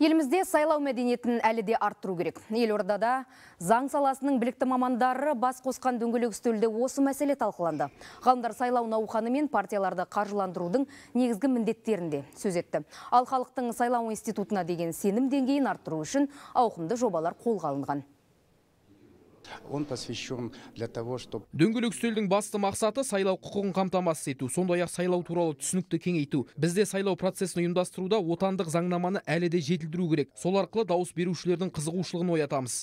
Елімізде сайлау мәдениетін әлі де арттыру керек. Елордада заң саласының білікті мамандары бас қосқан дөңгелек үстелде осы мәселе талқыланды. Ғалымдар сайлау науқаны мен партияларды қаржыландырудың негізгі міндеттерінде сөз етті. Ал халықтың сайлау институтына деген сенім деңгейін арттыру үшін ауқымды жобалар қолға алынған он посвящен для того, чтобы... Дөңгелек үстелдің басты мақсаты сайлау құқығын қамтамасыз ету, сондай ақ сайлау туралы түсінікті кеңейту. Бізде сайлау процесін ұйымдастыруда отандық заңнаманы әлі де жетілдіру керек. Сол арқылы дауыс берушілердің қызығушылығын оятамыз.